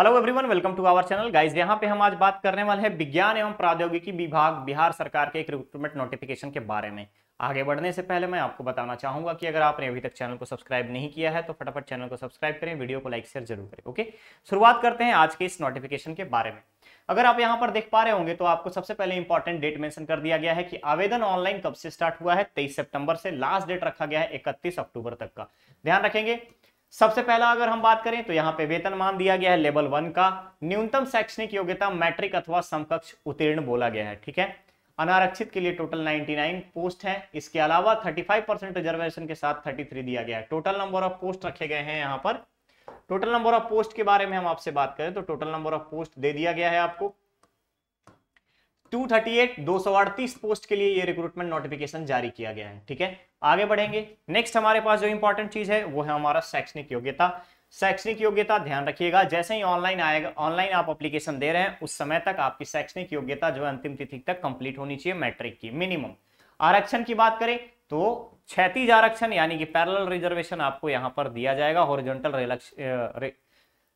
hello everyone welcome to our channel guys यहां पे हम आज बात करने वाले हैं विज्ञान एवं प्रौद्योगिकी विभाग बिहार सरकार के एक रिक्रूटमेंट नोटिफिकेशन के बारे में आगे बढ़ने से पहले मैं आपको बताना चाहूंगा कि अगर आपने अभी तक चैनल को सब्सक्राइब नहीं किया है तो फटाफट चैनल को सब्सक्राइब करें वीडियो को लाइक शेयर जरूर करें ओके शुरुआत करते हैं आज के इस नोटिफिकेशन के बारे में अगर आप यहाँ पर देख पा रहे होंगे तो आपको सबसे पहले इंपॉर्टेंट डेट मेंशन कर दिया गया है कि आवेदन ऑनलाइन कब से स्टार्ट हुआ है 23 सितंबर से लास्ट डेट रखा गया है 31 अक्टूबर तक का ध्यान रखेंगे सबसे पहला अगर हम बात करें तो यहाँ पे वेतनमान दिया गया है लेवल वन का न्यूनतम शैक्षणिक योग्यता मैट्रिक अथवा समकक्ष उत्तीर्ण बोला गया है ठीक है अनारक्षित के लिए टोटल 99 पोस्ट हैं इसके अलावा 35 परसेंट रिजर्वेशन के साथ 33 दिया गया है टोटल नंबर ऑफ पोस्ट रखे गए हैं यहाँ पर टोटल नंबर ऑफ पोस्ट के बारे में हम आपसे बात करें तो टोटल नंबर ऑफ पोस्ट दे दिया गया है आपको 238 238 पोस्ट के लिए ये रिक्रूटमेंट नोटिफिकेशन जारी किया गया है ठीक है आगे बढ़ेंगे नेक्स्ट हमारे पास जो इंपॉर्टेंट चीज है वो है हमारा शैक्षणिक योग्यता शैक्षणिक योग्यता ध्यान रखिएगा जैसे ही ऑनलाइन आएगा ऑनलाइन आप अप्लीकेशन दे रहे हैं उस समय तक आपकी शैक्षणिक योग्यता जो अंतिम तिथि तक कंप्लीट होनी चाहिए मैट्रिक की मिनिमम आरक्षण की बात करें तो क्षैतिज आरक्षण यानी कि पैरेलल रिजर्वेशन आपको यहां पर दिया जाएगा हॉरिजॉन्टल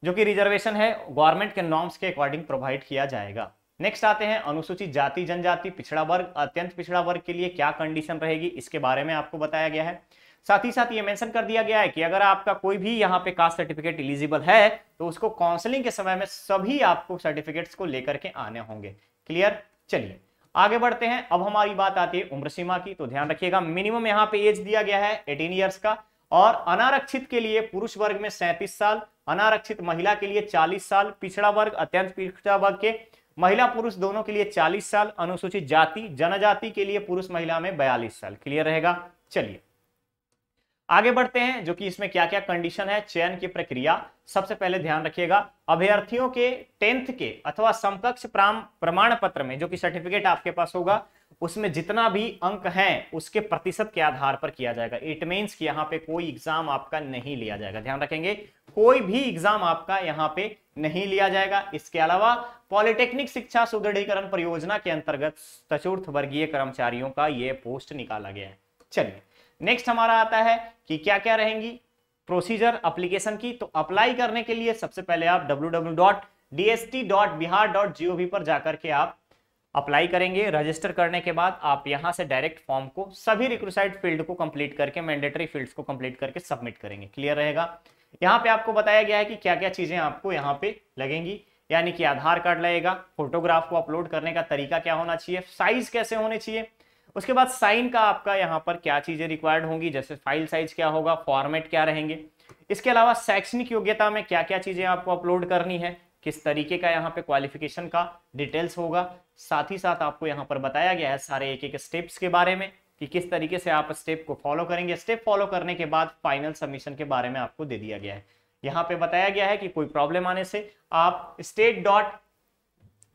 जो कि रिजर्वेशन है गवर्नमेंट के नॉर्म्स के अकॉर्डिंग प्रोवाइड किया जाएगा नेक्स्ट आते हैं अनुसूचित जाति जनजाति पिछड़ा वर्ग अत्यंत पिछड़ा वर्ग के लिए क्या कंडीशन रहेगी इसके बारे में आपको बताया गया है साथ ही साथ ये मेंशन कर दिया गया है कि अगर आपका कोई भी यहाँ पे कास्ट सर्टिफिकेट इलिजिबल है तो उसको काउंसलिंग के समय में सभी आपको सर्टिफिकेट्स को लेकर के आने होंगे क्लियर चलिए आगे बढ़ते हैं अब हमारी बात आती है उम्र सीमा की तो ध्यान रखिएगा मिनिमम यहाँ पे एज दिया गया है एटीन ईयर्स का और अनारक्षित के लिए पुरुष वर्ग में सैंतीस साल अनारक्षित महिला के लिए चालीस साल पिछड़ा वर्ग अत्यंत पिछड़ा वर्ग के महिला पुरुष दोनों के लिए 40 साल अनुसूचित जाति जनजाति के लिए पुरुष महिला में 42 साल क्लियर रहेगा चलिए आगे बढ़ते हैं जो कि इसमें क्या क्या कंडीशन है चयन की प्रक्रिया सबसे पहले ध्यान रखिएगा अभ्यर्थियों के टेंथ के अथवा समकक्ष प्रमाण पत्र में जो कि सर्टिफिकेट आपके पास होगा उसमें जितना भी अंक है उसके प्रतिशत के आधार पर किया जाएगा इट मीन्स कि यहाँ पे कोई एग्जाम आपका नहीं लिया जाएगा ध्यान रखेंगे कोई भी एग्जाम आपका यहां पे नहीं लिया जाएगा इसके अलावा पॉलिटेक्निक शिक्षा सुदृढ़ीकरण परियोजना के अंतर्गत चतुर्थ वर्गीय कर्मचारियों का यह पोस्ट निकाला गया है चलिए नेक्स्ट हमारा आता है कि क्या क्या रहेंगी प्रोसीजर अप्लीकेशन की तो अप्लाई करने के लिए सबसे पहले आप www.dst.bihar.gov पर जाकर के आप अप्लाई करेंगे रजिस्टर करने के बाद आप यहां से डायरेक्ट फॉर्म को सभी रिक्रूसाइड फील्ड को कंप्लीट करके मैंडेटरी फील्ड्स को कंप्लीट करके सबमिट करेंगे क्लियर रहेगा यहाँ पे आपको बताया गया है कि क्या क्या चीजें आपको यहाँ पे लगेंगी यानी कि आधार कार्ड लगेगा फोटोग्राफ को अपलोड करने का तरीका क्या होना चाहिए साइज कैसे होने चाहिए उसके बाद साइन का आपका यहाँ पर क्या चीजें रिक्वायर्ड होंगी जैसे फाइल साइज क्या होगा फॉर्मेट क्या रहेंगे इसके अलावा शैक्षणिक योग्यता में क्या क्या चीजें आपको अपलोड करनी है किस तरीके का यहाँ पे क्वालिफिकेशन का डिटेल्स होगा साथ ही साथ आपको यहाँ पर बताया गया है सारे एक एक स्टेप्स के बारे में कि किस तरीके से आप स्टेप को फॉलो करेंगे स्टेप फॉलो करने के बाद फाइनल सबमिशन के बारे में आपको दे दिया गया है यहाँ पे बताया गया है कि कोई प्रॉब्लम आने से आप state dot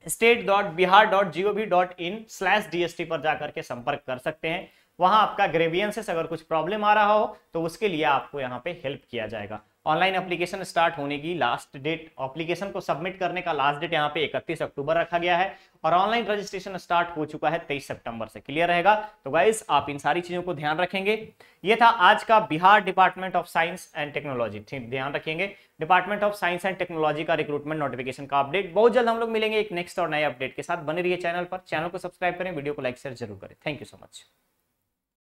state dot Bihar dot G O V dot in slash DST पर जाकर के संपर्क कर सकते हैं वहां आपका ग्रेवियंसेस अगर कुछ प्रॉब्लम आ रहा हो तो उसके लिए आपको यहाँ पे हेल्प किया जाएगा ऑनलाइन एप्लीकेशन स्टार्ट होने की लास्ट डेट एप्लीकेशन को सबमिट करने का लास्ट डेट यहाँ पे 31 अक्टूबर रखा गया है और ऑनलाइन रजिस्ट्रेशन स्टार्ट हो चुका है 23 सितंबर से क्लियर रहेगा तो गाइज आप इन सारी चीजों को ध्यान रखेंगे ये था आज का Bihar department of science and technology ध्यान रखेंगे department of science and technology का रिक्रूटमेंट नोटिफिकेशन का अपडेट बहुत जल्द हम लोग मिलेंगे एक नेक्स्ट और नए अपडेट के साथ बने रही चैनल पर चैनल को सब्सक्राइब करें वीडियो को लाइक शेयर जरूर करें थैंक यू सो मच